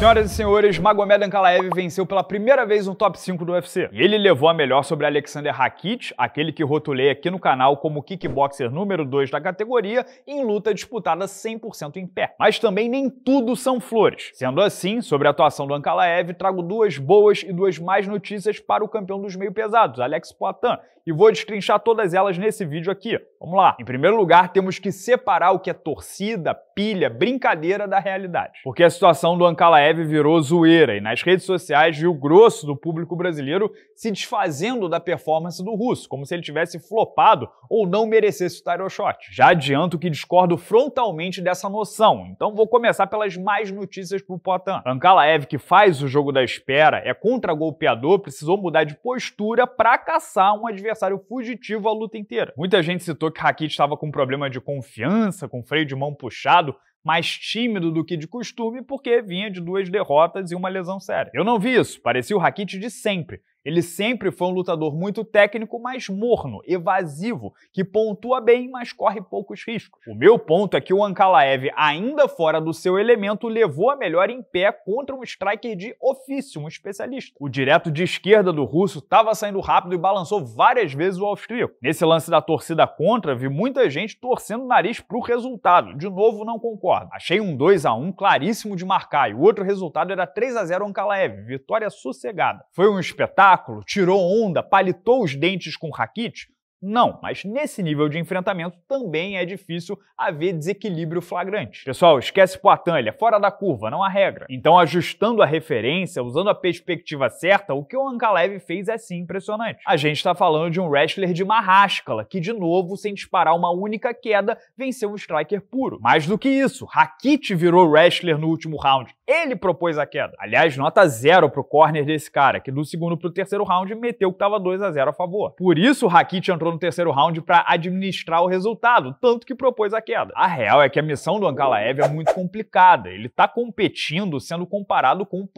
Senhoras e senhores, Magomed Ankalaev venceu pela primeira vez um top 5 do UFC. E ele levou a melhor sobre Alexander Rakic, aquele que rotulei aqui no canal como kickboxer número 2 da categoria, em luta disputada 100% em pé. Mas também nem tudo são flores. Sendo assim, sobre a atuação do Ankalaev, trago duas boas e duas más notícias para o campeão dos meio pesados, Alex Poitin, e vou destrinchar todas elas nesse vídeo aqui. Vamos lá. Em primeiro lugar, temos que separar o que é torcida, pilha, brincadeira da realidade. Porque a situação do Ankalaev greve virou zoeira e nas redes sociais viu o grosso do público brasileiro se desfazendo da performance do russo, como se ele tivesse flopado ou não merecesse o title shot. Já adianto que discordo frontalmente dessa noção, então vou começar pelas mais notícias pro Potan. Ankalaev, que faz o jogo da espera, é contra-golpeador, precisou mudar de postura para caçar um adversário fugitivo a luta inteira. Muita gente citou que Rakit estava com problema de confiança, com freio de mão puxado, mais tímido do que de costume, porque vinha de duas derrotas e uma lesão séria. Eu não vi isso, parecia o Rakitic de sempre, ele sempre foi um lutador muito técnico, mas morno, evasivo, que pontua bem, mas corre poucos riscos. O meu ponto é que o Ankalaev, ainda fora do seu elemento, levou a melhor em pé contra um striker de ofício, um especialista. O direto de esquerda do russo estava saindo rápido e balançou várias vezes o austríaco. Nesse lance da torcida contra, vi muita gente torcendo o nariz pro resultado. De novo, não concordo. Achei um 2 a 1 claríssimo de marcar e o outro resultado era 3 a 0 Ankalaev, vitória sossegada. Foi um espetáculo tirou onda, palitou os dentes com raquite, não, mas nesse nível de enfrentamento também é difícil haver desequilíbrio flagrante. Pessoal, esquece Poitin, ele é fora da curva, não há regra. Então, ajustando a referência, usando a perspectiva certa, o que o Ankalev fez é sim impressionante. A gente está falando de um wrestler de marrascala, que de novo, sem disparar uma única queda, venceu um striker puro. Mais do que isso, Rakit virou wrestler no último round. Ele propôs a queda. Aliás, nota zero pro corner desse cara, que do segundo pro terceiro round meteu que tava 2 a 0 a favor. Por isso, Rakit entrou no terceiro round para administrar o resultado, tanto que propôs a queda. A real é que a missão do Ankalaev é muito complicada. Ele está competindo sendo comparado com o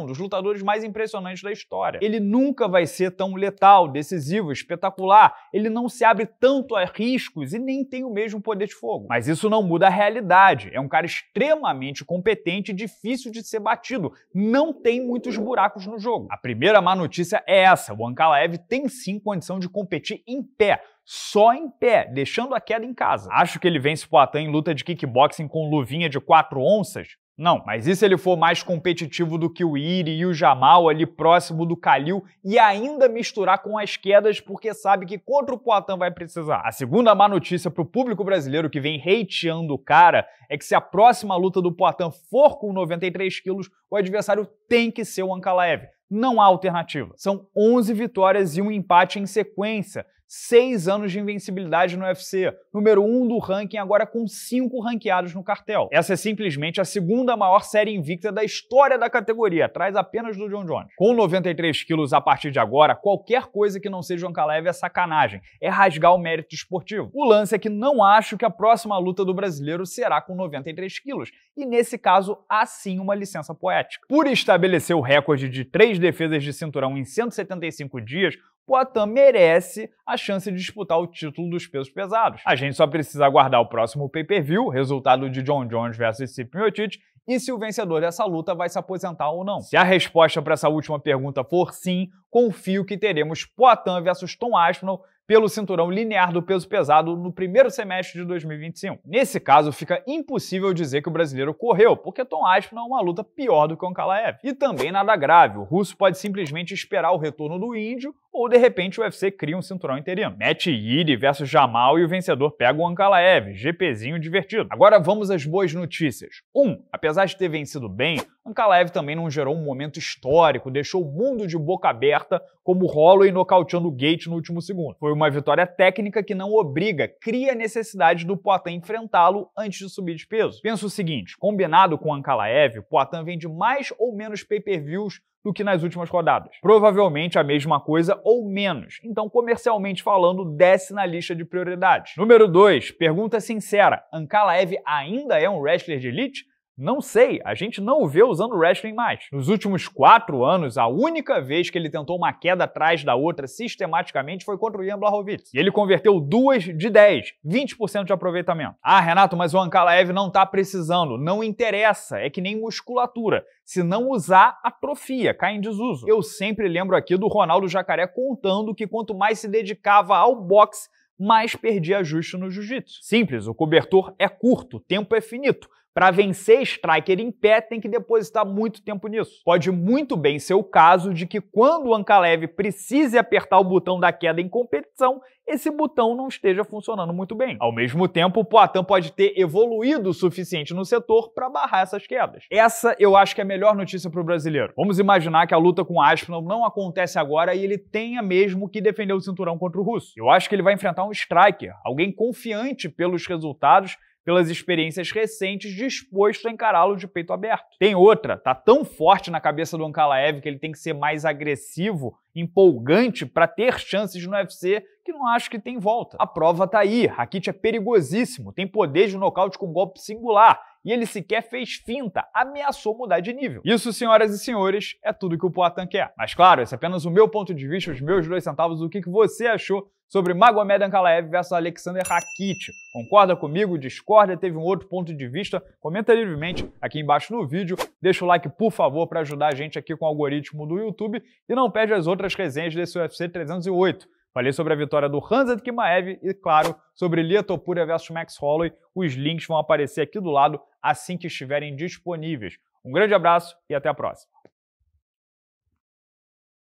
um dos lutadores mais impressionantes da história. Ele nunca vai ser tão letal, decisivo, espetacular. Ele não se abre tanto a riscos e nem tem o mesmo poder de fogo. Mas isso não muda a realidade. É um cara extremamente competente e difícil de ser batido. Não tem muitos buracos no jogo. A primeira má notícia é essa: o Ankalaev tem sim condição de competir em pé, só em pé, deixando a queda em casa. Acho que ele vence o Poitin em luta de kickboxing com luvinha de 4 onças? Não, mas e se ele for mais competitivo do que o Iri e o Jamal ali próximo do Kalil e ainda misturar com as quedas porque sabe que contra o Poitin vai precisar? A segunda má notícia para o público brasileiro que vem hateando o cara é que se a próxima luta do Poitin for com 93 quilos, o adversário tem que ser o Ankalaev. Não há alternativa. São 11 vitórias e um empate em sequência seis anos de invencibilidade no UFC, número um do ranking, agora com cinco ranqueados no cartel. Essa é simplesmente a segunda maior série invicta da história da categoria, atrás apenas do John Jones. Com 93 quilos a partir de agora, qualquer coisa que não seja um Caleve é sacanagem, é rasgar o mérito esportivo. O lance é que não acho que a próxima luta do brasileiro será com 93 quilos, e nesse caso, há sim uma licença poética. Por estabelecer o recorde de três defesas de cinturão em 175 dias, Poatan merece a chance de disputar o título dos pesos pesados. A gente só precisa aguardar o próximo pay-per-view, resultado de John Jones versus Stipe Miocic, e se o vencedor dessa luta vai se aposentar ou não. Se a resposta para essa última pergunta for sim, confio que teremos Poatan versus Tom Aspinall pelo cinturão linear do peso pesado no primeiro semestre de 2025. Nesse caso, fica impossível dizer que o brasileiro correu, porque Tom Aspinall é uma luta pior do que o Ankalaev. E também nada grave, o russo pode simplesmente esperar o retorno do índio ou de repente o UFC cria um cinturão interino. Matt Yiri versus Jamal e o vencedor pega o Ankalaev, GPzinho divertido. Agora vamos às boas notícias. 1. Um, apesar de ter vencido bem, Ankalaev também não gerou um momento histórico, deixou o mundo de boca aberta como Holloway nocauteando o Gate no último segundo. Foi uma vitória técnica que não obriga, cria a necessidade do Poitin enfrentá-lo antes de subir de peso. Pensa o seguinte, combinado com Ankalaev, Poitin vende mais ou menos pay-per-views do que nas últimas rodadas. Provavelmente a mesma coisa ou menos. Então, comercialmente falando, desce na lista de prioridades. Número 2. Pergunta sincera. Ankalaev ainda é um wrestler de elite? Não sei, a gente não o vê usando wrestling mais. Nos últimos quatro anos, a única vez que ele tentou uma queda atrás da outra sistematicamente foi contra o Ian Blachowicz. E ele converteu duas de 10, 20% de aproveitamento. Ah, Renato, mas o Ankalaev não tá precisando. Não interessa, é que nem musculatura. Se não usar, atrofia, cai em desuso. Eu sempre lembro aqui do Ronaldo Jacaré contando que quanto mais se dedicava ao boxe, mais perdia ajuste no jiu-jitsu. Simples, o cobertor é curto, o tempo é finito para vencer striker em pé, tem que depositar muito tempo nisso. Pode muito bem ser o caso de que quando o Ankalev precise apertar o botão da queda em competição, esse botão não esteja funcionando muito bem. Ao mesmo tempo, o Poitin pode ter evoluído o suficiente no setor para barrar essas quedas. Essa eu acho que é a melhor notícia para o brasileiro. Vamos imaginar que a luta com o Aspinall não acontece agora e ele tenha mesmo que defender o cinturão contra o russo. Eu acho que ele vai enfrentar um striker, alguém confiante pelos resultados pelas experiências recentes, disposto a encará-lo de peito aberto. Tem outra, tá tão forte na cabeça do Ankalaev que ele tem que ser mais agressivo, empolgante para ter chances no UFC que não acho que tem volta. A prova tá aí, Rakit é perigosíssimo, tem poder de nocaute com golpe singular e ele sequer fez finta, ameaçou mudar de nível. Isso, senhoras e senhores, é tudo que o Poitin quer. Mas claro, esse é apenas o meu ponto de vista, os meus dois centavos, o que você achou sobre Magomed Ankalaev versus Alexander Rakit. Concorda comigo? Discorda? Teve um outro ponto de vista? Comenta livremente aqui embaixo no vídeo. Deixa o like, por favor, para ajudar a gente aqui com o algoritmo do YouTube e não perde as outras resenhas desse UFC 308. Falei sobre a vitória do Hansa Kimaev e, claro, sobre Lia Topuria versus Max Holloway. Os links vão aparecer aqui do lado assim que estiverem disponíveis. Um grande abraço e até a próxima.